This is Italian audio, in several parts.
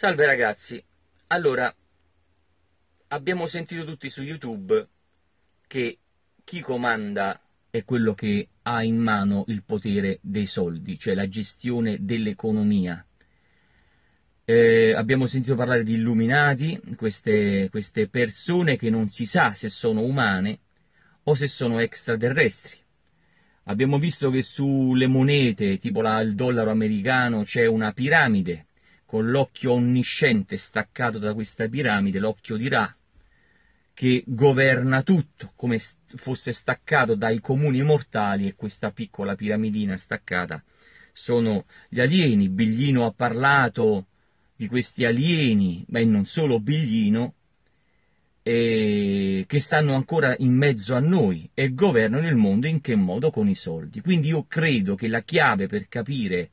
Salve ragazzi, allora abbiamo sentito tutti su YouTube che chi comanda è quello che ha in mano il potere dei soldi, cioè la gestione dell'economia. Eh, abbiamo sentito parlare di illuminati, queste, queste persone che non si sa se sono umane o se sono extraterrestri. Abbiamo visto che sulle monete, tipo la, il dollaro americano, c'è una piramide con l'occhio onnisciente staccato da questa piramide, l'occhio di Ra, che governa tutto, come fosse staccato dai comuni mortali e questa piccola piramidina staccata sono gli alieni. Biglino ha parlato di questi alieni, ma non solo Biglino, eh, che stanno ancora in mezzo a noi e governano il mondo in che modo? Con i soldi. Quindi io credo che la chiave per capire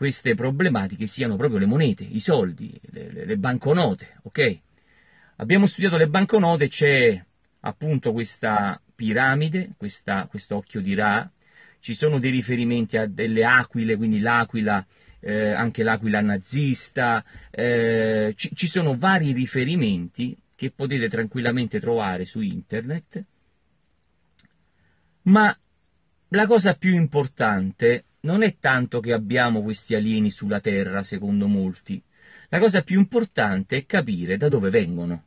queste problematiche siano proprio le monete, i soldi, le, le banconote, ok? Abbiamo studiato le banconote, c'è appunto questa piramide, questo occhio di Ra, ci sono dei riferimenti a delle aquile, quindi l'aquila, eh, anche l'aquila nazista, eh, ci, ci sono vari riferimenti che potete tranquillamente trovare su internet, ma la cosa più importante non è tanto che abbiamo questi alieni sulla Terra, secondo molti. La cosa più importante è capire da dove vengono.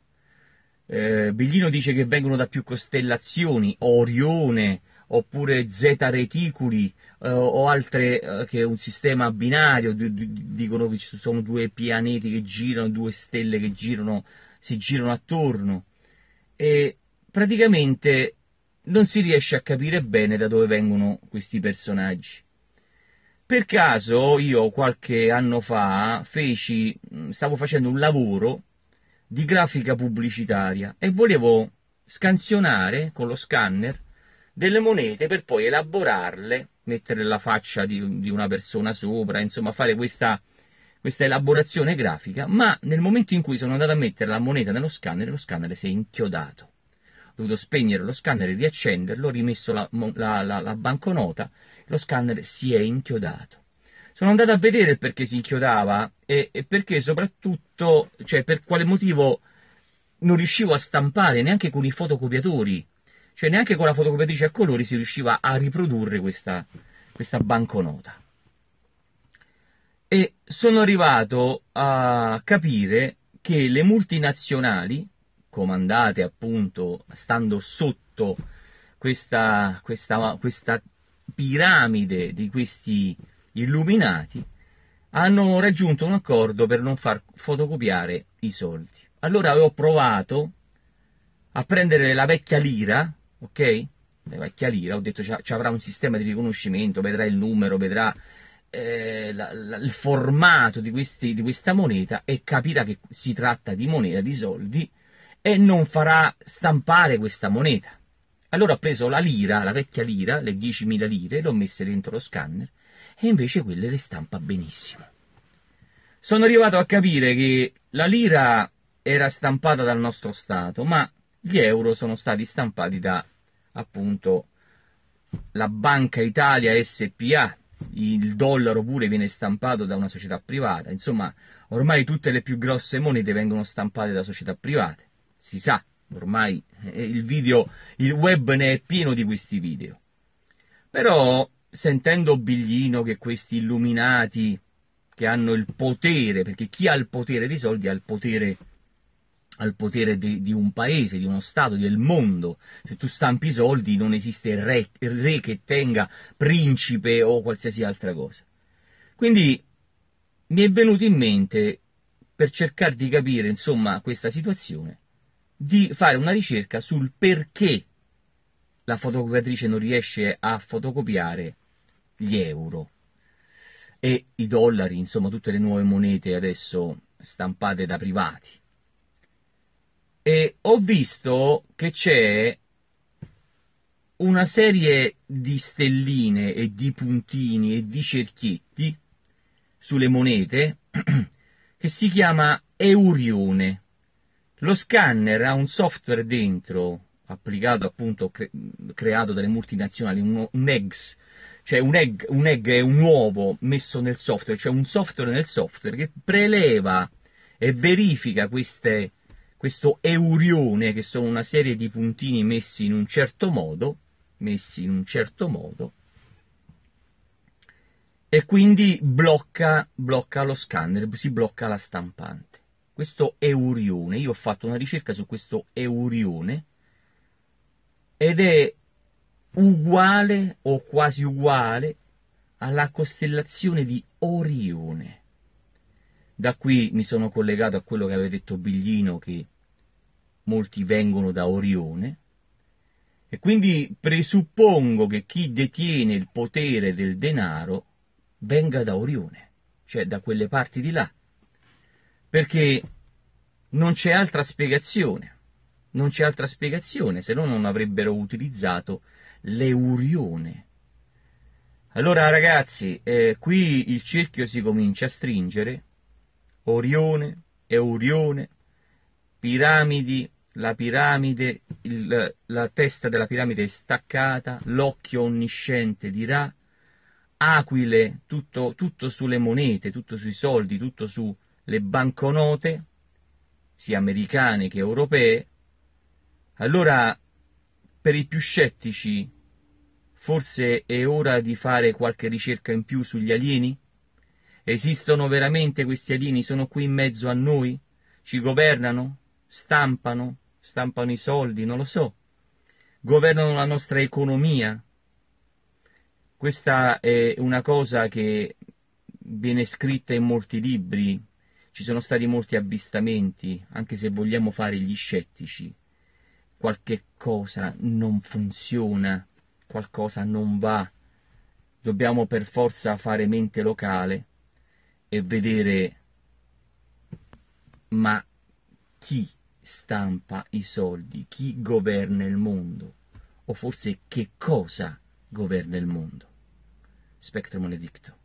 Eh, Biglino dice che vengono da più costellazioni, Orione, oppure Zeta reticuli eh, o altre eh, che è un sistema binario, d- d- dicono che ci sono due pianeti che girano, due stelle che girano, si girano attorno e praticamente non si riesce a capire bene da dove vengono questi personaggi. Per caso io qualche anno fa feci, mm, stavo facendo un lavoro di grafica pubblicitaria e volevo scansionare con lo scanner delle monete per poi elaborarle, mettere la faccia di, di una persona sopra, insomma fare questa, questa, elaborazione grafica, ma nel momento in cui sono andato a mettere la moneta nello scanner, lo scanner si è inchiodato dovuto spegnere lo scanner, e riaccenderlo, rimesso la, la, la, la banconota, lo scanner si è inchiodato. Sono andato a vedere perché si inchiodava e, e perché soprattutto, cioè per quale motivo non riuscivo a stampare neanche con i fotocopiatori, cioè neanche con la fotocopiatrice a colori si riusciva a riprodurre questa, questa banconota. E sono arrivato a capire che le multinazionali comandate appunto stando sotto questa, questa, questa piramide di questi illuminati hanno raggiunto un accordo per non far fotocopiare i soldi. Allora ho provato a prendere la vecchia lira, ok? La vecchia lira, ho detto ci avrà un sistema di riconoscimento, vedrà il numero, vedrà eh, la, la, il formato di, questi, di questa moneta e capirà che si tratta di moneta, di soldi e non farà stampare questa moneta. Allora ho preso la lira, la vecchia lira, le 10.000 lire, le ho messe dentro lo scanner e invece quelle le stampa benissimo. Sono arrivato a capire che la lira era stampata dal nostro Stato, ma gli euro sono stati stampati da appunto la Banca Italia SPA, il dollaro pure viene stampato da una società privata, insomma ormai tutte le più grosse monete vengono stampate da società private si sa, ormai eh, il video, il web ne è pieno di questi video. Però sentendo Biglino che questi illuminati che hanno il potere, perché chi ha il potere dei soldi ha il potere, ha il potere di, di, un paese, di uno Stato, del mondo. Se tu stampi i soldi non esiste re, re che tenga, principe o qualsiasi altra cosa. Quindi mi è venuto in mente, per cercare di capire insomma questa situazione, di fare una ricerca sul perché la fotocopiatrice non riesce a fotocopiare gli euro e i dollari, insomma tutte le nuove monete adesso stampate da privati. E ho visto che c'è una serie di stelline e di puntini e di cerchietti sulle monete che si chiama Eurione. Lo scanner ha un software dentro, applicato appunto, cre- creato dalle multinazionali, un, un eggs, cioè un egg, un egg è un uovo messo nel software, cioè un software nel software che preleva e verifica queste, questo eurione, che sono una serie di puntini messi in un certo modo, messi in un certo modo, e quindi blocca, blocca lo scanner, si blocca la stampante questo Eurione, io ho fatto una ricerca su questo Eurione ed è uguale o quasi uguale alla costellazione di Orione. Da qui mi sono collegato a quello che aveva detto Biglino che molti vengono da Orione e quindi presuppongo che chi detiene il potere del denaro venga da Orione, cioè da quelle parti di là perché non c'è altra spiegazione, non c'è altra spiegazione, se no non avrebbero utilizzato l'eurione. Allora ragazzi, eh, qui il cerchio si comincia a stringere, Orione, Eurione, piramidi, la piramide, il, la testa della piramide è staccata, l'occhio onnisciente di Ra, aquile, tutto, tutto sulle monete, tutto sui soldi, tutto su, le banconote, sia americane che europee, allora per i più scettici forse è ora di fare qualche ricerca in più sugli alieni? Esistono veramente questi alieni? Sono qui in mezzo a noi? Ci governano? Stampano? Stampano i soldi? Non lo so. Governano la nostra economia? Questa è una cosa che viene scritta in molti libri ci sono stati molti avvistamenti, anche se vogliamo fare gli scettici. Qualche cosa non funziona, qualcosa non va. Dobbiamo per forza fare mente locale e vedere ma chi stampa i soldi, chi governa il mondo o forse che cosa governa il mondo. Spectrum Edicto.